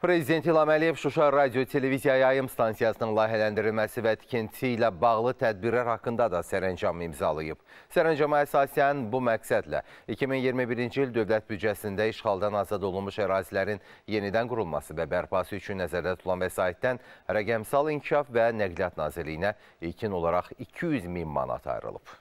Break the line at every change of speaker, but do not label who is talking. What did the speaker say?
Prezident İlham Əliyev Şuşa radio televiziya yayım stansiyasının layihələndirilməsi və tikinti ilə bağlı tədbirlər haqqında da sərəncam imzalayıb. Sərəncama əsasən bu məqsədlə 2021-ci il dövlət büdcəsində işğaldan azad olunmuş ərazilərin yenidən qurulması və bərpası üçün nəzərdə tutulan vəsaitdən rəqəmsal inkişaf və nəqliyyat nazirliyinə ilkin olaraq 200 min manat ayrılıb.